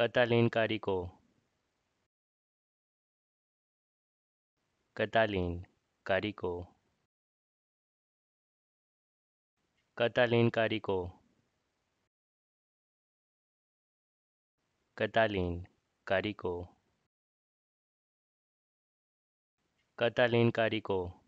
कतालीनकारी को कतालीनकारी को कतालीनकारी को कतालीनकारी को कतालीनकारी को